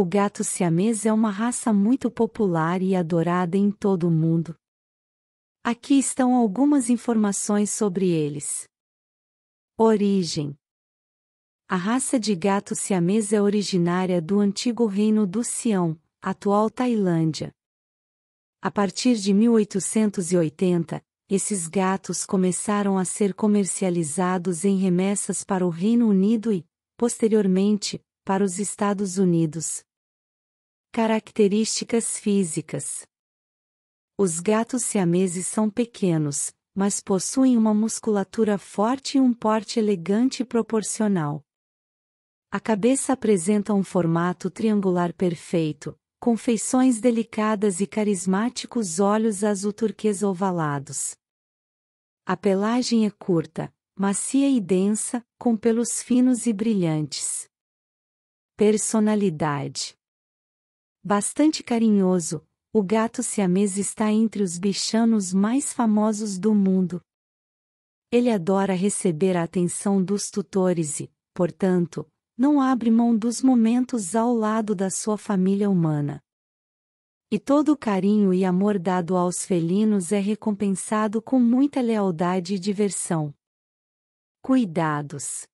O gato siamês é uma raça muito popular e adorada em todo o mundo. Aqui estão algumas informações sobre eles. Origem A raça de gato siamês é originária do antigo Reino do Sião, atual Tailândia. A partir de 1880, esses gatos começaram a ser comercializados em remessas para o Reino Unido e, posteriormente, para os Estados Unidos. Características físicas: Os gatos siameses são pequenos, mas possuem uma musculatura forte e um porte elegante e proporcional. A cabeça apresenta um formato triangular perfeito, com feições delicadas e carismáticos olhos azul turquesa ovalados. A pelagem é curta, macia e densa, com pelos finos e brilhantes. Personalidade Bastante carinhoso, o gato siamês está entre os bichanos mais famosos do mundo. Ele adora receber a atenção dos tutores e, portanto, não abre mão dos momentos ao lado da sua família humana. E todo o carinho e amor dado aos felinos é recompensado com muita lealdade e diversão. Cuidados.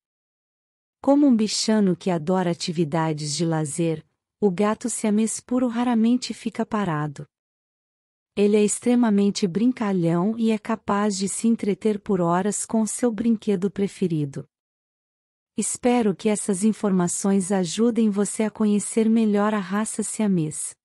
Como um bichano que adora atividades de lazer, o gato siamês puro raramente fica parado. Ele é extremamente brincalhão e é capaz de se entreter por horas com seu brinquedo preferido. Espero que essas informações ajudem você a conhecer melhor a raça siamês.